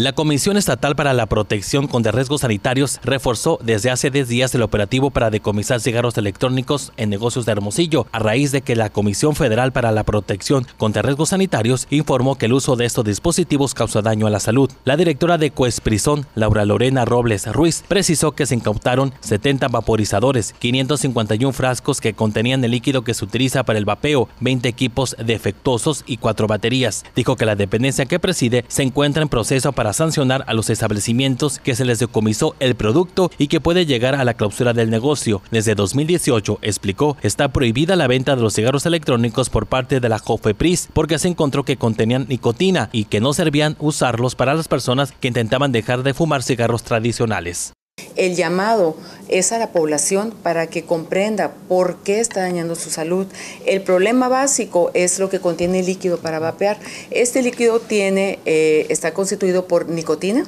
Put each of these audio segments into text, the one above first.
La Comisión Estatal para la Protección contra Riesgos Sanitarios reforzó desde hace 10 días el operativo para decomisar cigarros electrónicos en negocios de Hermosillo, a raíz de que la Comisión Federal para la Protección contra Riesgos Sanitarios informó que el uso de estos dispositivos causa daño a la salud. La directora de Coesprisón, Laura Lorena Robles Ruiz, precisó que se incautaron 70 vaporizadores, 551 frascos que contenían el líquido que se utiliza para el vapeo, 20 equipos defectuosos y 4 baterías. Dijo que la dependencia que preside se encuentra en proceso para sancionar a los establecimientos que se les decomisó el producto y que puede llegar a la clausura del negocio. Desde 2018, explicó, está prohibida la venta de los cigarros electrónicos por parte de la Jofepris porque se encontró que contenían nicotina y que no servían usarlos para las personas que intentaban dejar de fumar cigarros tradicionales. El llamado es a la población para que comprenda por qué está dañando su salud. El problema básico es lo que contiene el líquido para vapear. Este líquido tiene, eh, está constituido por nicotina,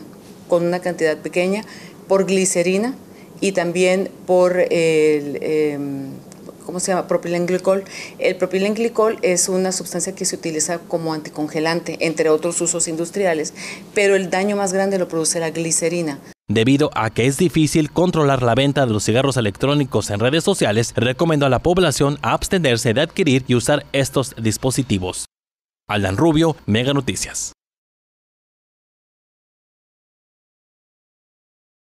con una cantidad pequeña, por glicerina y también por el... Em, ¿cómo se llama? Propilenglicol. El propilenglicol es una sustancia que se utiliza como anticongelante, entre otros usos industriales, pero el daño más grande lo produce la glicerina. Debido a que es difícil controlar la venta de los cigarros electrónicos en redes sociales, recomiendo a la población abstenerse de adquirir y usar estos dispositivos. Alan Rubio, Mega Noticias.